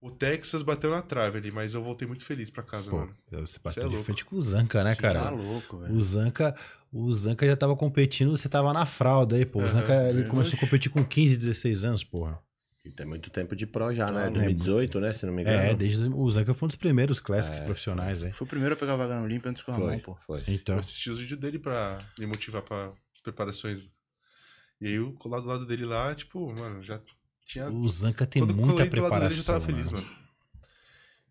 O Texas bateu na trave ali, mas eu voltei muito feliz para casa, Pô, mano. Você bateu você é de frente com o Zanca, né, cara? Você tá louco, velho. O Zanca, o Zanca já tava competindo, você tava na fralda aí, pô. O Zanca ele começou a competir com 15, 16 anos, porra. E tem muito tempo de pro já, tá né? 2018, né? Se não me é, engano. É, desde o Zanca foi um dos primeiros Classics é, profissionais aí. Né? Foi o primeiro a pegar a vaga no Limpa antes com a mão, pô. Foi. Então. Eu assisti os vídeos dele pra me motivar para as preparações. E aí, colar do lado dele lá, tipo, mano, já tinha... O Zanka tem Quando muita preparação. Dele, eu tava feliz, mano. mano.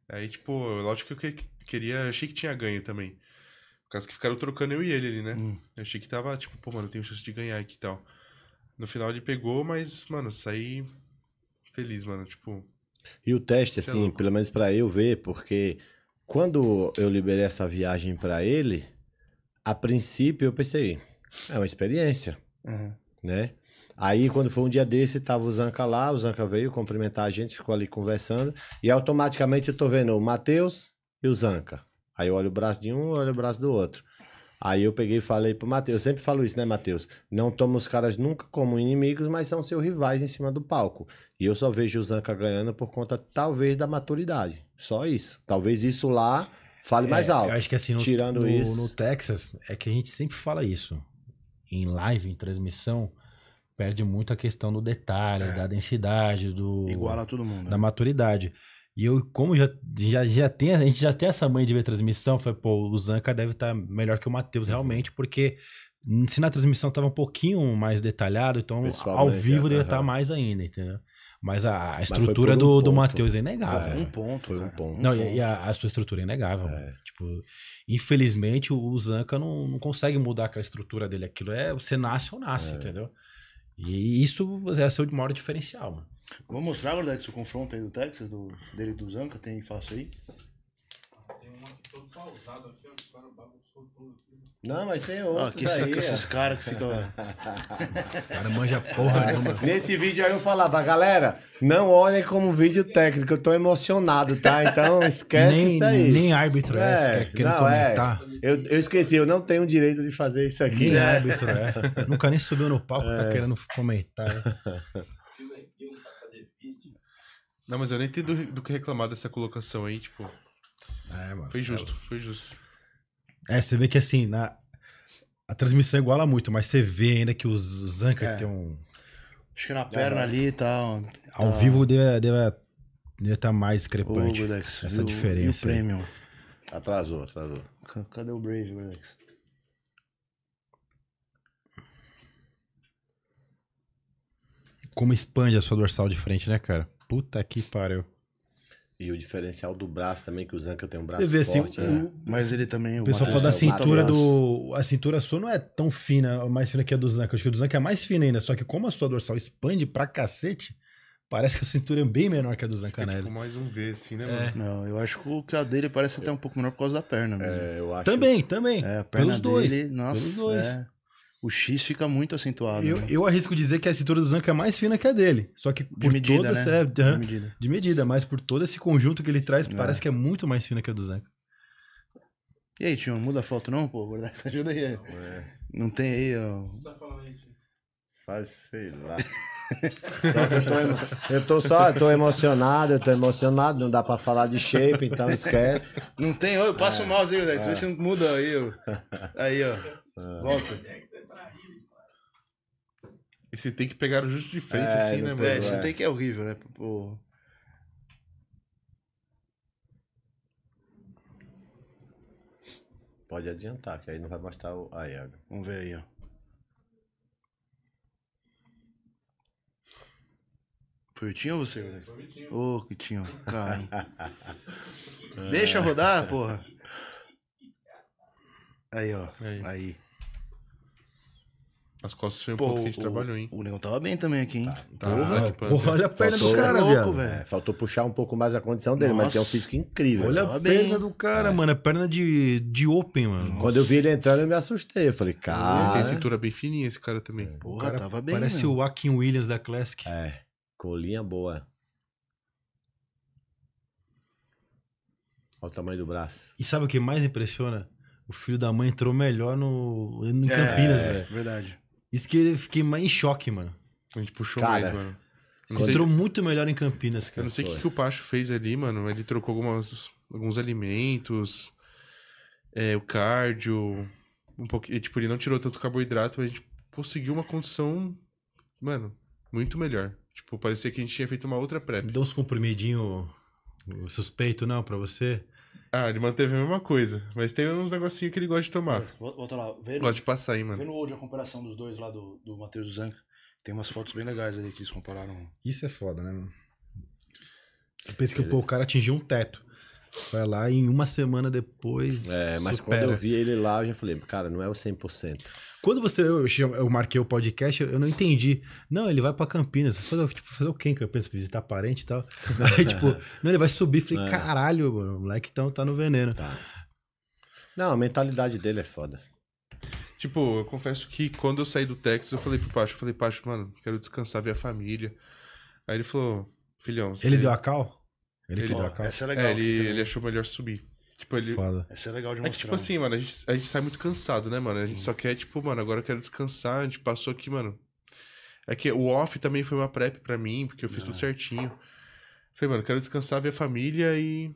Aí, tipo, lógico que eu queria. Achei que tinha ganho também. Por causa que ficaram trocando eu e ele ali, né? Hum. Eu achei que tava, tipo, pô, mano, eu tenho chance de ganhar aqui e tal. No final ele pegou, mas, mano, saí feliz, mano. Tipo. E o teste, é assim, pelo menos para eu ver, porque quando eu liberei essa viagem para ele, a princípio eu pensei, é uma experiência, uhum. né? Aí, quando foi um dia desse, tava o Zanca lá, o Zanca veio cumprimentar a gente, ficou ali conversando, e automaticamente eu tô vendo o Matheus e o Zanca. Aí eu olho o braço de um, olho o braço do outro. Aí eu peguei e falei pro Matheus, sempre falo isso, né, Matheus? Não toma os caras nunca como inimigos, mas são seus rivais em cima do palco. E eu só vejo o Zanca ganhando por conta, talvez, da maturidade. Só isso. Talvez isso lá fale é, mais alto. Eu acho que assim, no, Tirando no, isso... no Texas, é que a gente sempre fala isso. Em live, em transmissão, perde muito a questão do detalhe, é. da densidade, do todo mundo, da né? maturidade. E eu, como já, já, já tem, a gente já tem essa mãe de ver transmissão, falei, pô, o Zanca deve estar tá melhor que o Matheus uhum. realmente, porque se na transmissão estava um pouquinho mais detalhado, então Pessoal, ao né, vivo deve estar é, tá mais ainda, entendeu? Mas a, a estrutura Mas um do, do Matheus é inegável. Foi é. né? um ponto, foi um ponto. Não, e, a, a sua estrutura é inegável. É. Tipo, infelizmente, o, o Zanca não, não consegue mudar aquela estrutura dele. Aquilo é, você nasce ou nasce, é. entendeu? E isso é seu maior diferencial, mano. Vou mostrar, Gordex, o confronto aí do Texas, do, dele do Zanca, tem fácil aí pausado aqui, ó. O aqui. Né? Não, mas tem ah, outros ah, que aí. esses é. caras que ficam... Os caras manjam porra ah, nenhuma. Nesse vídeo aí eu falava, galera, não olhem como vídeo técnico, eu tô emocionado, tá? Então esquece nem, isso aí. Nem árbitro é, é não, é. comentar. É. Eu, eu esqueci, eu não tenho o direito de fazer isso aqui. Nem né? árbitro é. Nunca nem subiu no palco, tá é. tá querendo comentar. Não, mas eu nem tenho do, do que reclamar dessa colocação aí, tipo... Foi é justo, foi justo. É, você vê que assim, na... a transmissão iguala muito, mas você vê ainda que o Zanka é. tem um. Acho que na perna ali e tá, tal. Tá Ao vivo deve, deve, deve estar tá mais discrepante. Godex, essa diferença. E o premium. Aí. Atrasou, atrasou. Cadê o Brave, Godex? Como expande a sua dorsal de frente, né, cara? Puta que pariu. E o diferencial do braço também, que o Zanka tem um braço vê, assim, forte. Assim, né? Mas ele também... O pessoal fala da cintura do... A cintura sua não é tão fina, mais fina que a do Zanka. Acho que a do Zanka é mais fina ainda. Só que como a sua dorsal expande pra cacete, parece que a cintura é bem menor que a do Zanca né tipo mais um V, assim, né, é. mano? Não, eu acho que a dele parece até um pouco menor por causa da perna mesmo. É, eu acho... Também, também. É, a perna Pelos dele... Dois. Nossa, Pelos dois. É o X fica muito acentuado. Eu, né? eu arrisco dizer que a cintura do Zanca é mais fina que a dele. Só que por de medida, todo né? esse, de, medida. de medida, mas por todo esse conjunto que ele traz, é. parece que é muito mais fina que a do Zanca. E aí, tio, muda a foto não, pô? Gordax, ajuda aí. Não, é. não tem aí, ó. O que tá falando Faz, sei lá. eu, tô, eu tô só, eu tô emocionado, eu tô emocionado, não dá pra falar de shape, então esquece. Não tem, eu passo é, o mouse aí, Gordax, é. vê se é. muda aí, ó. Aí, ó. É. Volta. E tem que pegar o justo de frente, é, assim, né, mano? É, você é. tem que é horrível, né? Pô. Pode adiantar, que aí não vai mostrar o. Aí, ó. Vamos ver aí, ó. Foi o Tinho ou você? Foi o Tinho. Ô, oh, Tinho, Deixa rodar, porra. Aí, ó. Aí. aí. As costas foi um pouco ponto que a gente o, trabalhou, hein? O Negão tava bem também aqui, hein? Tá, tá porra, tá porra, olha a perna faltou, do cara, é velho. É, faltou puxar um pouco mais a condição dele, Nossa. mas tem um físico incrível. Olha a bem. perna do cara, é. mano. É perna de, de open, mano. Nossa. Quando eu vi ele entrando, eu me assustei. Eu falei, cara... Ele tem cintura bem fininha, esse cara também. É. Porra, cara tava bem, Parece o Akin Williams da Classic. É, colinha boa. Olha o tamanho do braço. E sabe o que mais impressiona? O filho da mãe entrou melhor no, no Campinas, é, Verdade. Isso que eu fiquei mais em choque, mano. A gente puxou cara, mais, mano. Não sei... muito melhor em Campinas, cara. Eu não sei o que, que, o Pacho fez ali, mano. Ele trocou algumas, alguns alimentos, é, o cardio, um pouquinho. Tipo, ele não tirou tanto carboidrato, mas a gente conseguiu uma condição, mano, muito melhor. Tipo, parecia que a gente tinha feito uma outra pré. Deu uns comprimidinho suspeito, não, para você? Ah, ele manteve a mesma coisa. Mas tem uns negocinhos que ele gosta de tomar. Volta lá. Vê no, gosta de passar aí, mano. Vê no a comparação dos dois lá do, do Matheus Zanca. Tem umas fotos bem legais ali que eles compararam. Isso é foda, né, mano? Eu penso que pô, o cara atingiu um teto. Vai lá e uma semana depois. É, mas supera. quando eu vi ele lá, eu já falei, cara, não é o 100%. Quando você eu, eu marquei o podcast, eu, eu não entendi. Não, ele vai para Campinas. Fazer, tipo, fazer o quê eu penso Visitar parente e tal. Aí, tipo, não, ele vai subir. Falei, é. caralho, mano, o moleque então tá no veneno. Tá. Não, a mentalidade dele é foda. Tipo, eu confesso que quando eu saí do Texas, eu falei pro Pacho, eu falei, Pacho, mano, quero descansar, ver a família. Aí ele falou, filhão, você... Ele deu a cal? Ele, ele que Essa é, é legal. É, ele, ele achou melhor subir. Tipo, ele. Foda. Essa é legal de é tipo mostrar. É tipo assim, mano, a gente, a gente sai muito cansado, né, mano? A gente hum. só quer, tipo, mano, agora eu quero descansar. A gente passou aqui, mano. É que o off também foi uma prep para mim, porque eu fiz tudo ah. certinho. Falei, mano, quero descansar, ver a família e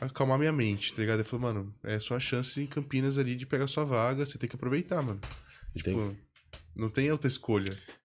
acalmar minha mente, tá ligado? Ele falou, mano, é sua chance em Campinas ali de pegar sua vaga, você tem que aproveitar, mano. Tipo, tem. não tem outra escolha.